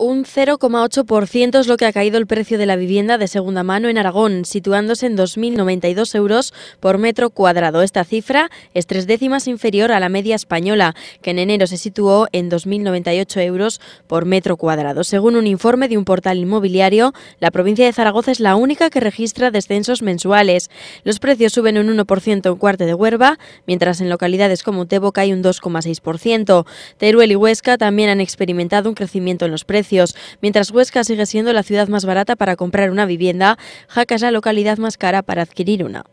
Un 0,8% es lo que ha caído el precio de la vivienda de segunda mano en Aragón, situándose en 2.092 euros por metro cuadrado. Esta cifra es tres décimas inferior a la media española, que en enero se situó en 2.098 euros por metro cuadrado. Según un informe de un portal inmobiliario, la provincia de Zaragoza es la única que registra descensos mensuales. Los precios suben un 1% en Cuarte de Huerva, mientras en localidades como Teboca hay un 2,6%. Teruel y Huesca también han experimentado un crecimiento en los precios Mientras Huesca sigue siendo la ciudad más barata para comprar una vivienda, Jaca es la localidad más cara para adquirir una.